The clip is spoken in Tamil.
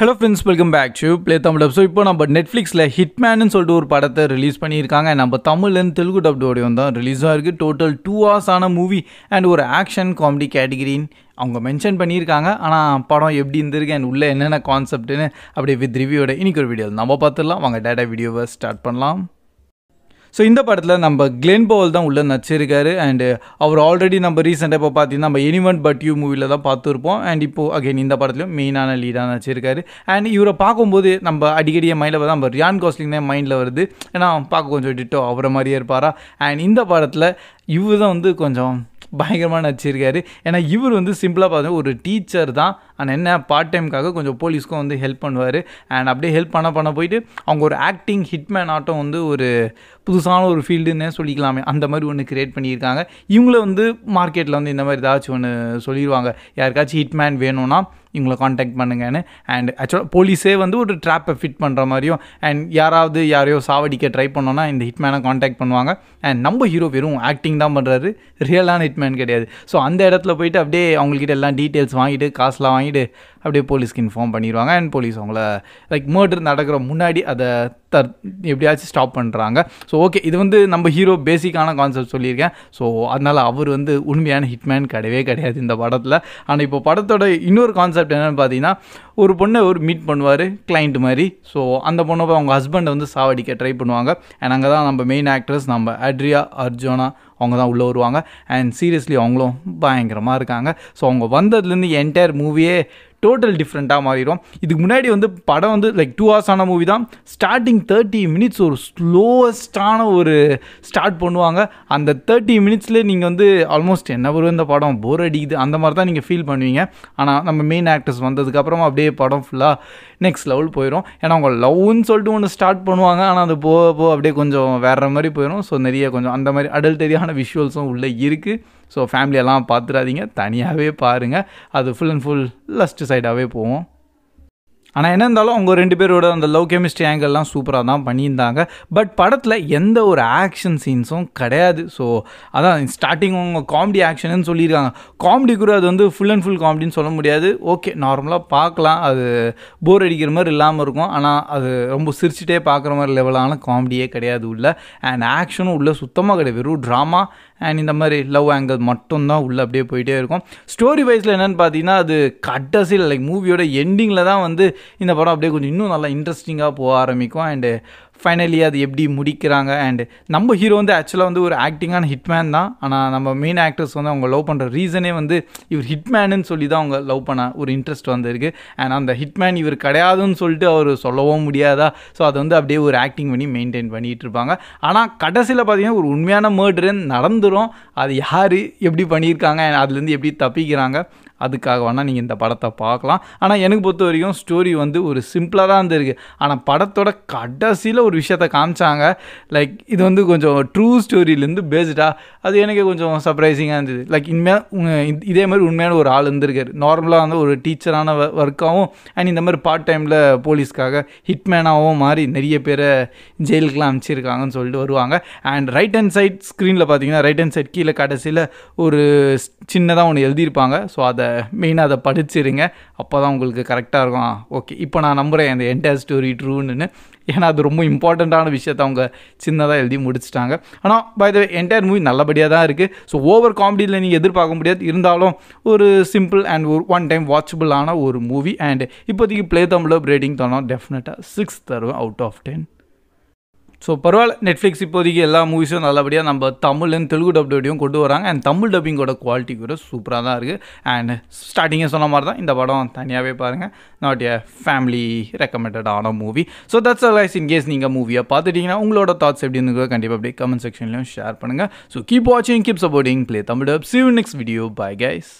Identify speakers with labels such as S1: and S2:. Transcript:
S1: hello friends welcome back to play Tamil dub so இப்போ நம்ம நெட்ஃப்ளிக்ஸில் ஹிட்மேன்னு சொல்லிட்டு ஒரு படத்தை ரிலீஸ் பண்ணியிருக்காங்க நம்ம தமிழ்லேருந்து தெலுங்கு டப் வடிவம் தான் ரிலீஸாக இருக்குது டோட்டல் டூ ஆன மூவி அண்ட் ஒரு ஆக்ஷன் காமெடி கேட்டகிரின்னு அவங்க மென்ஷன் பண்ணியிருக்காங்க ஆனால் படம் எப்படி இருந்திருக்கு அண்ட் உள்ளே என்னென்ன கான்செப்ட்டுன்னு அப்படியே வித் ரிவ்யூவோட இன்றைக்கி ஒரு வீடியோ நம்ம பார்த்துடலாம் வாங்க டேட்டா வீடியோவை ஸ்டார்ட் பண்ணலாம் ஸோ இந்த படத்தில் நம்ம கிளென் பவல் தான் உள்ளே நடிச்சிருக்காரு அண்டு அவர் ஆல்ரெடி நம்ம ரீசெண்டாக இப்போ பார்த்தீங்கன்னா நம்ம எனிவன் பட் யூ மூவியில் தான் பார்த்துருப்போம் அண்ட் இப்போ அகைன் இந்த படத்துலையும் மெயினான லீடாக நடிச்சிருக்காரு அண்ட் இவரை பார்க்கும்போது நம்ம அடிக்கடி மைண்டில் நம்ம ரியான் கோஸ்லிங் தான் மைண்டில் வருது ஏன்னா பார்க்க கொஞ்சம் டிட்டோ அவரை மாதிரியே இருப்பாரா அண்ட் இந்த படத்தில் இவர் தான் வந்து கொஞ்சம் பயங்கரமாக நடிச்சிருக்காரு ஏன்னா இவர் வந்து சிம்பிளாக பார்த்தா ஒரு டீச்சர் தான் அண்ட் என்ன பார்ட் டைமுக்காக கொஞ்சம் போலீஸ்க்கும் வந்து ஹெல்ப் பண்ணுவார் அண்ட் அப்படியே ஹெல்ப் பண்ண பண்ண போயிட்டு அவங்க ஒரு ஆக்டிங் ஹிட்மேன் ஆட்டம் வந்து ஒரு புதுசான ஒரு ஃபீல்டுன்னே சொல்லிக்கலாமே அந்த மாதிரி ஒன்று கிரியேட் பண்ணியிருக்காங்க இவங்கள வந்து மார்க்கெட்டில் வந்து இந்த மாதிரி ஏதாச்சும் ஒன்று சொல்லிடுவாங்க யாருக்காச்சும் ஹிட்மேன் வேணும்னா இவங்களை காண்டாக்ட் பண்ணுங்கன்னு அண்ட் ஆக்சுவலாக போலீஸே வந்து ஒரு ட்ராப்பை ஃபிட் பண்ணுற மாதிரியும் அண்ட் யாராவது யாரையோ சாவடிக்க ட்ரை பண்ணோன்னா இந்த ஹிட்மேனை காண்டாக்ட் பண்ணுவாங்க அண்ட் நம்ம ஹீரோ வெறும் ஆக்டிங் தான் பண்ணுறாரு ரியலான ஹிட்மேன் கிடையாது ஸோ அந்த இடத்துல போயிட்டு அப்படியே அவங்கக்கிட்ட எல்லாம் டீட்டெயில்ஸ் வாங்கிட்டு காசுலாம் வாங்கிட்டு அப்படியே போலீஸ்க்கு இன்ஃபார்ம் பண்ணிடுவாங்க அண்ட் போலீஸ் அவங்கள லைக் மர்டர் நடக்கிற முன்னாடி அதை தர் எப்படியாச்சும் ஸ்டாப் பண்ணுறாங்க ஸோ ஓகே இது வந்து நம்ம ஹீரோ பேசிக்கான கான்செப்ட் சொல்லியிருக்கேன் ஸோ அதனால் அவர் வந்து உண்மையான ஹிட்மேன் கிடையவே கிடையாது இந்த படத்தில் ஆனால் இப்போ படத்தோட இன்னொரு கான்செப்ட் என்னென்னு பார்த்தீங்கன்னா ஒரு பொண்ணை ஒரு மீட் பண்ணுவார் கிளைண்ட் மாதிரி ஸோ அந்த பொண்ணை அவங்க ஹஸ்பண்டை வந்து சாவடிக்க ட்ரை பண்ணுவாங்க அண்ட் அங்கே தான் நம்ம மெயின் ஆக்ட்ரஸ் நம்ம அட்ரியா அர்ஜோனா அவங்க தான் உள்ளே வருவாங்க அண்ட் சீரியஸ்லி அவங்களும் பயங்கரமாக இருக்காங்க ஸோ அவங்க வந்ததுலேருந்து என்டையர் மூவியே டோட்டல் டிஃப்ரெண்ட்டாக மாறிடும் இதுக்கு முன்னாடி வந்து படம் வந்து லைக் டூ ஹவர்ஸ் ஆன மூவி தான் ஸ்டார்டிங் தேர்ட்டி மினிட்ஸ் ஒரு ஸ்லோவஸ்டான ஒரு ஸ்டார்ட் பண்ணுவாங்க அந்த தேர்ட்டி மினிட்ஸ்லேயே நீங்கள் வந்து ஆல்மோஸ்ட் என்ன வரும் இந்த படம் போர் அடிக்குது அந்த மாதிரி தான் நீங்கள் ஃபீல் பண்ணுவீங்க ஆனால் நம்ம மெயின் ஆக்டர்ஸ் வந்ததுக்கப்புறமா அப்படியே படம் ஃபுல்லாக நெக்ஸ்ட் லெவல் போயிடும் ஏன்னா அவங்க லவ்னு சொல்லிட்டு ஒன்று ஸ்டார்ட் பண்ணுவாங்க ஆனால் அது போக போக அப்படியே கொஞ்சம் வேறு மாதிரி போயிடும் ஸோ நிறைய கொஞ்சம் அந்த மாதிரி அடல்ட் விதமான விஷுவல்ஸும் உள்ளே இருக்குது ஸோ ஃபேமிலியெல்லாம் பார்த்துடாதீங்க தனியாகவே பாருங்கள் அது ஃபுல் அண்ட் ஃபுல் லஸ்ட் சைடாகவே போவோம் ஆனால் என்ன இருந்தாலும் அவங்க ரெண்டு பேரோட அந்த லவ் கெமிஸ்ட்ரி ஆங்கிள்லாம் சூப்பராக தான் பண்ணியிருந்தாங்க பட் படத்தில் எந்த ஒரு ஆக்ஷன் சீன்ஸும் கிடையாது ஸோ அதான் ஸ்டார்டிங் அவங்க காமெடி ஆக்ஷன்னு சொல்லியிருக்காங்க காமெடி கூட அது வந்து ஃபுல் அண்ட் ஃபுல் காமெடின்னு சொல்ல முடியாது ஓகே நார்மலாக பார்க்கலாம் அது போர் அடிக்கிற மாதிரி இல்லாமல் இருக்கும் ஆனால் அது ரொம்ப சிரிச்சுட்டே பார்க்குற மாதிரி லெவலான காமெடியே கிடையாது உள்ள அண்ட் ஆக்ஷனும் உள்ள சுத்தமாக கிடையாது வெறும் ட்ராமா அண்ட் இந்த மாதிரி லவ் ஆங்கிள் மட்டும்தான் உள்ளே அப்படியே போயிட்டே இருக்கும் ஸ்டோரி வைஸில் என்னென்னு பார்த்தீங்கன்னா அது கடைசியில் லைக் மூவியோட எண்டிங்கில் தான் வந்து இந்த படம் அப்படியே கொஞ்சம் இன்னும் நல்லா இன்ட்ரெஸ்டிங்காக போக ஆரம்பிக்கும் அண்டு ஃபைனலி அது எப்படி முடிக்கிறாங்க அண்ட் நம்ம ஹீரோ வந்து ஆக்சுவலாக வந்து ஒரு ஆக்டிங்கான ஹிட்மேன் தான் ஆனால் நம்ம மெயின் ஆக்டர்ஸ் வந்து அவங்க லவ் பண்ணுற ரீசனே வந்து இவர் ஹிட்மேனு சொல்லி தான் அவங்க லவ் பண்ண ஒரு இன்ட்ரெஸ்ட் வந்திருக்கு அண்ட் அந்த ஹிட்மேன் இவர் கிடையாதுன்னு சொல்லிட்டு அவர் சொல்லவும் முடியாதா ஸோ அதை வந்து அப்படியே ஒரு ஆக்டிங் பண்ணி மெயின்டைன் பண்ணிகிட்டு இருப்பாங்க ஆனால் கடைசியில் பார்த்தீங்கன்னா ஒரு உண்மையான மர்டர் நடந்துடும் அது யார் எப்படி பண்ணியிருக்காங்க அண்ட் அதுலேருந்து எப்படி தப்பிக்கிறாங்க அதுக்காக வேணால் நீங்கள் இந்த படத்தை பார்க்கலாம் ஆனால் எனக்கு பொறுத்த வரைக்கும் ஸ்டோரி வந்து ஒரு சிம்பிளாக தான் இருந்திருக்கு ஆனால் படத்தோட கடைசியில் ஒரு விஷயத்த காமிச்சாங்க லைக் இது வந்து கொஞ்சம் ட்ரூ ஸ்டோரியிலேருந்து பேஸ்டாக அது எனக்கு கொஞ்சம் சர்ப்ரைசிங்காக இருந்தது லைக் இனிமேல் இதே மாதிரி உண்மையான ஒரு ஆள் இருந்திருக்காரு நார்மலாக வந்து ஒரு டீச்சரான ஒர்க்காகவும் அண்ட் இந்த மாதிரி பார்ட் டைமில் போலீஸ்க்காக ஹிட்மேனாகவும் மாறி நிறைய பேரை ஜெயிலுக்குலாம் அனுப்பிச்சிருக்காங்கன்னு சொல்லிட்டு வருவாங்க அண்ட் ரைட் ஹேண்ட் சைட் ஸ்க்ரீனில் பார்த்தீங்கன்னா ரைட் ஹேண்ட் சைட் கீழே கடைசியில் ஒரு சின்னதாக ஒன்று எழுதியிருப்பாங்க ஸோ அதை மெயினாக அதை படிச்சிருங்க அப்போ தான் உங்களுக்கு கரெக்டாக இருக்கும் ஓகே இப்போ நான் நம்புகிறேன் அந்த என்டையர் ஸ்டோரி ட்ரூன்னு ஏன்னா அது ரொம்ப இம்பார்ட்டண்ட்டான விஷயத்தை அவங்க சின்னதாக எழுதி முடிச்சிட்டாங்க ஆனால் பை த என்டையர் மூவி நல்லபடியாக தான் இருக்குது ஸோ ஓவர் காமெடியில் நீங்கள் எதிர்பார்க்க முடியாது இருந்தாலும் ஒரு சிம்பிள் அண்ட் ஒரு ஒன் டைம் வாட்சபிளான ஒரு மூவி அண்ட் இப்போதைக்கு ப்ளே தமிழ் ரேட்டிங் தரணும் டெஃபினட்டாக சிக்ஸ் தருவேன் அவுட் ஆஃப் டென் ஸோ பரவாயில்ல நெட்ஃப்ளிக்ஸ் இப்போதைக்கு எல்லா மூவிஸும் நல்லபடியாக நம்ம தமிழ் தெலுங்கு டப்டியும் கொண்டு வராங்க அண்ட் தமிழ் டப்பிங்கோட குவாலிட்டி கூட சூப்பராக தான் இருக்குது அண்ட் ஸ்டார்டிங்கே சொன்ன மாதிரி தான் இந்த படம் தனியாகவே பாருங்கள் நாட் ஏ ஃபேமிலி ரெக்கமெண்டட் ஆன movie so that's lies in case நீங்கள் மூவியை பார்த்துட்டிங்கன்னா உங்களோட தாட்ஸ் எப்படி இருந்துக்கோ கண்டிப்பாக அப்படியே கமெண்ட் செக்ஷன்லையும் ஷேர் பண்ணுங்கள் ஸோ கீப் வாட்சிங் keep supporting play Tamil dub see you next video bye guys